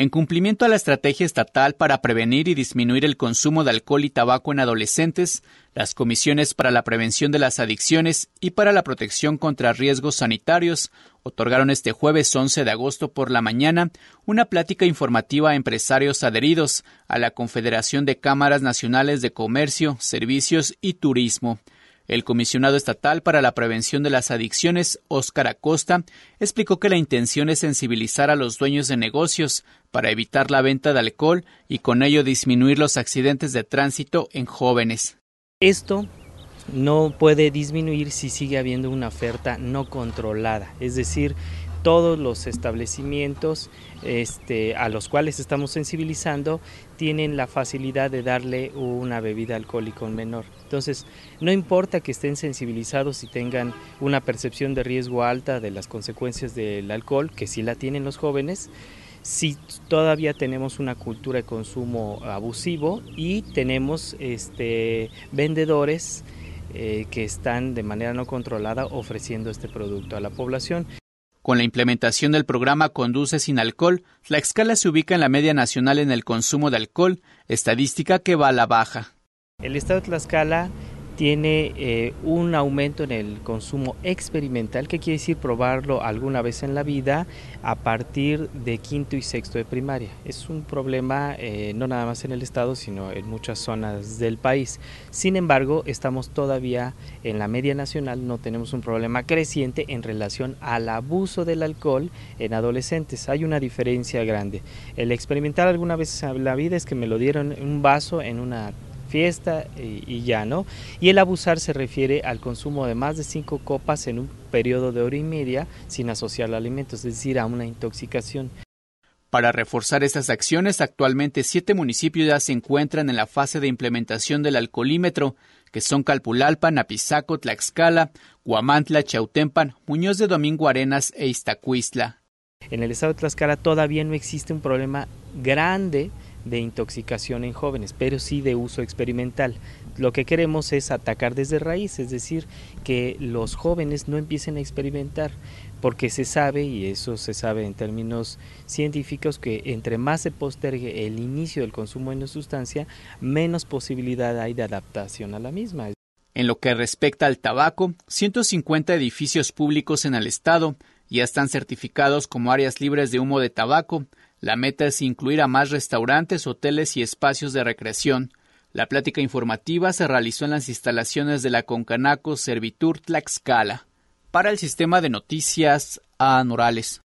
En cumplimiento a la estrategia estatal para prevenir y disminuir el consumo de alcohol y tabaco en adolescentes, las comisiones para la prevención de las adicciones y para la protección contra riesgos sanitarios otorgaron este jueves 11 de agosto por la mañana una plática informativa a empresarios adheridos a la Confederación de Cámaras Nacionales de Comercio, Servicios y Turismo el comisionado estatal para la prevención de las adicciones, Óscar Acosta, explicó que la intención es sensibilizar a los dueños de negocios para evitar la venta de alcohol y con ello disminuir los accidentes de tránsito en jóvenes. Esto no puede disminuir si sigue habiendo una oferta no controlada, es decir, todos los establecimientos este, a los cuales estamos sensibilizando tienen la facilidad de darle una bebida alcohólica a menor. Entonces, no importa que estén sensibilizados y tengan una percepción de riesgo alta de las consecuencias del alcohol, que sí la tienen los jóvenes, si todavía tenemos una cultura de consumo abusivo y tenemos este, vendedores eh, que están de manera no controlada ofreciendo este producto a la población. Con la implementación del programa Conduce sin alcohol, Tlaxcala se ubica en la media nacional en el consumo de alcohol, estadística que va a la baja. El estado Tlaxcala tiene eh, un aumento en el consumo experimental, que quiere decir probarlo alguna vez en la vida a partir de quinto y sexto de primaria. Es un problema eh, no nada más en el estado, sino en muchas zonas del país. Sin embargo, estamos todavía en la media nacional, no tenemos un problema creciente en relación al abuso del alcohol en adolescentes. Hay una diferencia grande. El experimentar alguna vez en la vida es que me lo dieron un vaso en una fiesta eh, y, ya, ¿no? Y el abusar se refiere al consumo de más de cinco copas en un periodo de hora y media sin asociar alimentos, es decir, a una intoxicación. Para reforzar estas acciones, actualmente siete municipios ya se encuentran en la fase de implementación del alcoholímetro, que son Calpulalpan, Apizaco, Tlaxcala, Guamantla, Chautempan, Muñoz de Domingo Arenas e Iztacuistla. En el estado de Tlaxcala todavía no existe un problema grande de intoxicación en jóvenes, pero sí de uso experimental. Lo que queremos es atacar desde raíz, es decir, que los jóvenes no empiecen a experimentar, porque se sabe, y eso se sabe en términos científicos, que entre más se postergue el inicio del consumo de una sustancia, menos posibilidad hay de adaptación a la misma. En lo que respecta al tabaco, 150 edificios públicos en el estado ya están certificados como áreas libres de humo de tabaco la meta es incluir a más restaurantes, hoteles y espacios de recreación. La plática informativa se realizó en las instalaciones de la Concanaco Servitur Tlaxcala. Para el sistema de noticias, anorales.